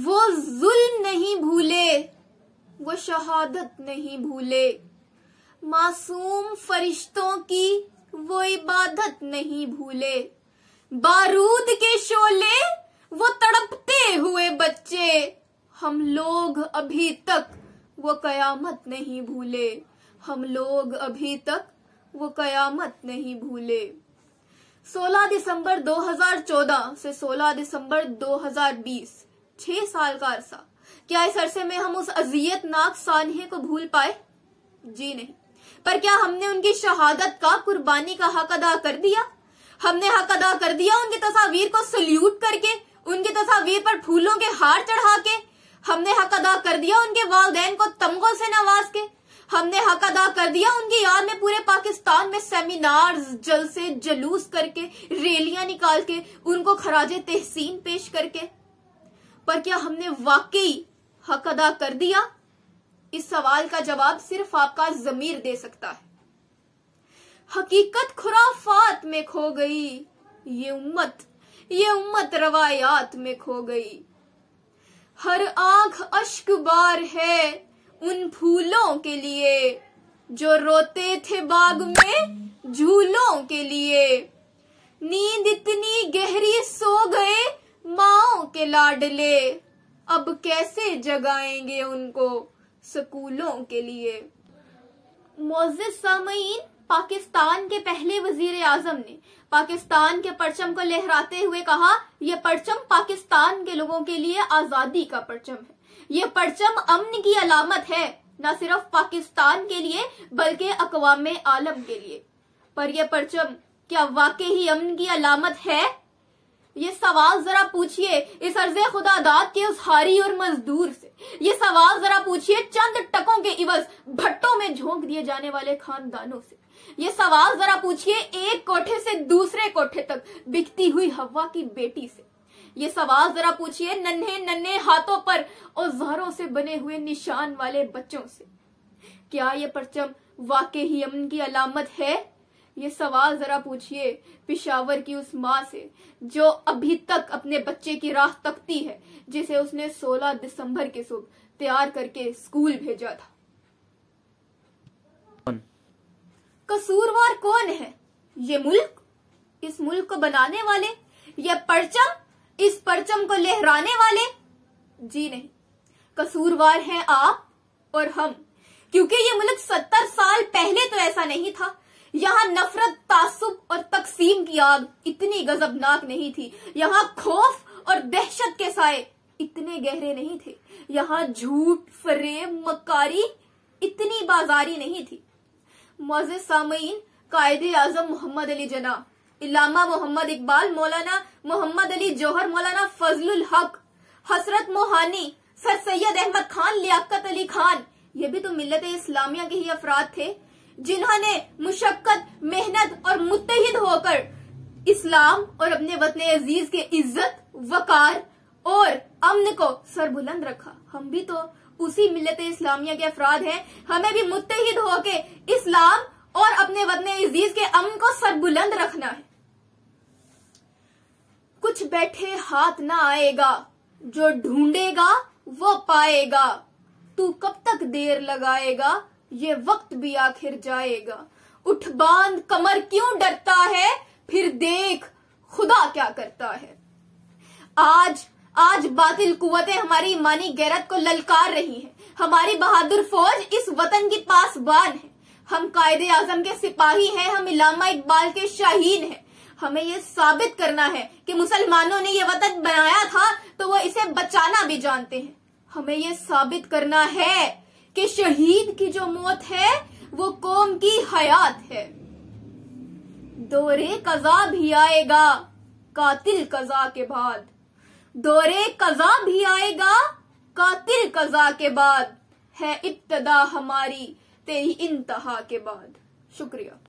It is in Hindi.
वो जुल्म नहीं भूले वो शहादत नहीं भूले मासूम फरिश्तों की वो इबादत नहीं भूले बारूद के शोले वो तड़पते हुए बच्चे हम लोग अभी तक वो कयामत नहीं भूले हम लोग अभी तक वो कयामत नहीं भूले 16 दिसंबर 2014 से 16 दिसंबर 2020 छह साल का अरसा क्या इस अरसे में हम उस अजियतनाक सानहे को भूल पाए जी नहीं पर क्या हमने उनकी शहादत का कुर्बानी का हक अदा कर दिया हमने हक अदा कर दिया उनके तस्वीर को सल्यूट करके उनके तस्वीर पर फूलों के हार चढ़ा के हमने हक अदा कर दिया उनके वालदेन को तमगों से नवाज के हमने हक अदा कर दिया उनकी याद में पूरे पाकिस्तान में सेमिनार जलसे जलूस करके रैलियां निकाल के उनको खराज तहसीन पेश करके पर क्या हमने वाकई हक अदा कर दिया इस सवाल का जवाब सिर्फ आपका जमीर दे सकता है हकीकत खुराफात में खो गई ये उम्मत ये उम्मत रवायात में खो गई हर आंख अश्क बार है उन फूलों के लिए जो रोते थे बाग में झूलों के लिए नींद इतनी गहरी सो गए माओ के लाडले अब कैसे जगाएंगे उनको स्कूलों के लिए सामीन पाकिस्तान के पहले वजीर आजम ने पाकिस्तान के परचम को लहराते हुए कहा यह परचम पाकिस्तान के लोगों के लिए आजादी का परचम है यह परचम अमन की अलामत है न सिर्फ पाकिस्तान के लिए बल्कि अकवाम आलम के लिए पर यह परचम क्या वाकई ही अमन की अलामत है ये सवाल जरा पूछिए इस अर्जे खुदा दाद के उस हारी और मजदूर से ये सवाल जरा पूछिए चंद टकों के इवज भट्टों में झोंक दिए जाने वाले खानदानों से ये सवाल जरा पूछिए एक कोठे से दूसरे कोठे तक बिकती हुई हवा की बेटी से ये सवाल जरा पूछिए नन्हे नन्हे हाथों पर औजारों से बने हुए निशान वाले बच्चों से क्या ये परचम वाकई ही अमन की अलामत है ये सवाल जरा पूछिए पिशावर की उस माँ से जो अभी तक अपने बच्चे की राह तकती है जिसे उसने 16 दिसंबर के सुबह तैयार करके स्कूल भेजा था कसूरवार कौन है ये मुल्क इस मुल्क को बनाने वाले ये परचम इस परचम को लहराने वाले जी नहीं कसूरवार हैं आप और हम क्योंकि ये मुल्क सत्तर साल पहले तो ऐसा नहीं था यहाँ नफरत तासुब और तकसीम की आग इतनी गजबनाक नहीं थी यहाँ खौफ और दहशत के साय इतने गहरे नहीं थे यहाँ झूठ फरेब मकारी इतनी बाजारी नहीं थी मोजे सामीन कायदे आजम मोहम्मद अली जना इलामा मोहम्मद इकबाल मौलाना मोहम्मद अली जौहर मौलाना फजलुल हक हसरत मोहानी सर सैयद अहमद खान लियाकत अली खान ये भी तो मिलत इस्लामिया के ही अफराद थे जिन्होंने मुशक्कत मेहनत और मुतहिद होकर इस्लाम और अपने वतन अजीज के इज्जत वकार और अमन को सरबुलंद रखा हम भी तो उसी मिलत इस्लामिया के अफराद हैं हमें भी मुतहिद होके इस्लाम और अपने वतन अजीज के अमन को सरबुलंद रखना है कुछ बैठे हाथ ना आएगा जो ढूंढेगा वो पाएगा तू कब तक देर लगाएगा ये वक्त भी आखिर जाएगा उठ बांध कमर क्यों डरता है फिर देख खुदा क्या करता है आज आज बातिल कुतें हमारी ईमानी गैरत को ललकार रही हैं हमारी बहादुर फौज इस वतन की पासबान है हम कायदे आजम के सिपाही हैं हम इलामा इकबाल के शाहीन हैं हमें ये साबित करना है कि मुसलमानों ने ये वतन बनाया था तो वो इसे बचाना भी जानते हैं हमें ये साबित करना है कि शहीद की जो मौत है वो कौम की हयात है दोरे कजा भी आएगा कातिल कजा के बाद दोरे कजा भी आएगा कातिल कजा के बाद है इब्तदा हमारी तेरी इंतहा के बाद शुक्रिया